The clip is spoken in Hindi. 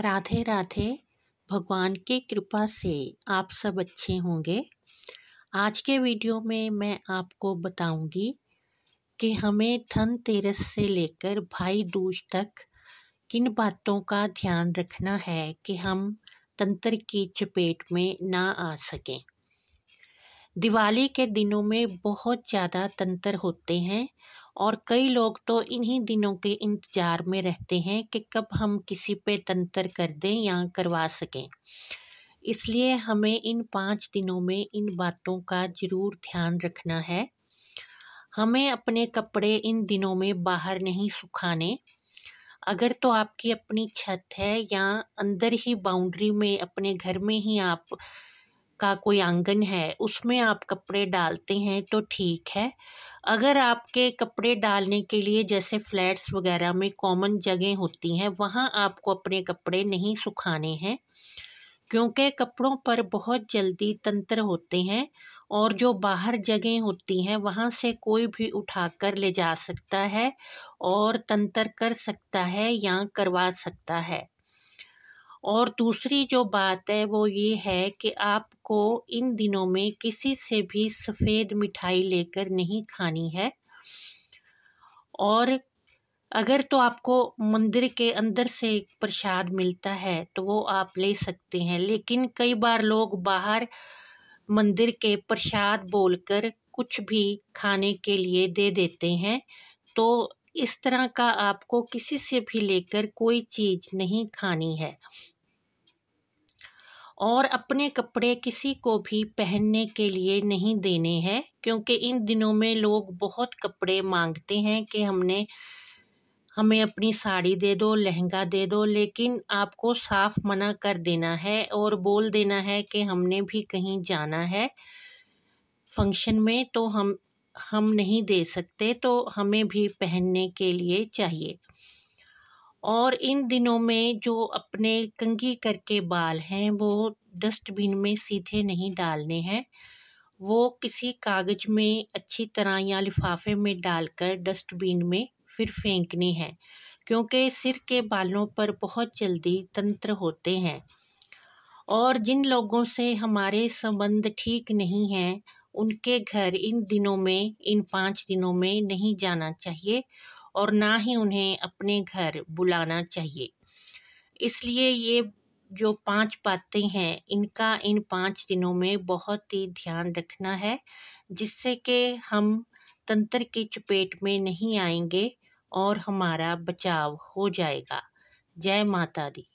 राधे राधे भगवान की कृपा से आप सब अच्छे होंगे आज के वीडियो में मैं आपको बताऊंगी कि हमें धनतेरस से लेकर भाई दूज तक किन बातों का ध्यान रखना है कि हम तंत्र की चपेट में ना आ सकें दिवाली के दिनों में बहुत ज़्यादा तंत्र होते हैं और कई लोग तो इन्हीं दिनों के इंतज़ार में रहते हैं कि कब हम किसी पे तंत्र कर दें या करवा सकें इसलिए हमें इन पाँच दिनों में इन बातों का ज़रूर ध्यान रखना है हमें अपने कपड़े इन दिनों में बाहर नहीं सुखाने अगर तो आपकी अपनी छत है या अंदर ही बाउंड्री में अपने घर में ही आप का कोई आंगन है उसमें आप कपड़े डालते हैं तो ठीक है अगर आपके कपड़े डालने के लिए जैसे फ्लैट्स वगैरह में कॉमन जगह होती हैं वहाँ आपको अपने कपड़े नहीं सुखाने हैं क्योंकि कपड़ों पर बहुत जल्दी तंत्र होते हैं और जो बाहर जगह होती हैं वहाँ से कोई भी उठाकर ले जा सकता है और तंत्र कर सकता है या करवा सकता है और दूसरी जो बात है वो ये है कि आपको इन दिनों में किसी से भी सफ़ेद मिठाई लेकर नहीं खानी है और अगर तो आपको मंदिर के अंदर से प्रसाद मिलता है तो वो आप ले सकते हैं लेकिन कई बार लोग बाहर मंदिर के प्रसाद बोलकर कुछ भी खाने के लिए दे देते हैं तो इस तरह का आपको किसी से भी लेकर कोई चीज़ नहीं खानी है और अपने कपड़े किसी को भी पहनने के लिए नहीं देने हैं क्योंकि इन दिनों में लोग बहुत कपड़े मांगते हैं कि हमने हमें अपनी साड़ी दे दो लहंगा दे दो लेकिन आपको साफ मना कर देना है और बोल देना है कि हमने भी कहीं जाना है फंक्शन में तो हम हम नहीं दे सकते तो हमें भी पहनने के लिए चाहिए और इन दिनों में जो अपने कंघी करके बाल हैं वो डस्टबिन में सीधे नहीं डालने हैं वो किसी कागज़ में अच्छी तरह या लिफाफे में डालकर डस्टबिन में फिर फेंकनी है क्योंकि सिर के बालों पर बहुत जल्दी तंत्र होते हैं और जिन लोगों से हमारे संबंध ठीक नहीं हैं उनके घर इन दिनों में इन पाँच दिनों में नहीं जाना चाहिए और ना ही उन्हें अपने घर बुलाना चाहिए इसलिए ये जो पांच बातें हैं इनका इन पाँच दिनों में बहुत ही ध्यान रखना है जिससे कि हम तंत्र की चपेट में नहीं आएंगे और हमारा बचाव हो जाएगा जय माता दी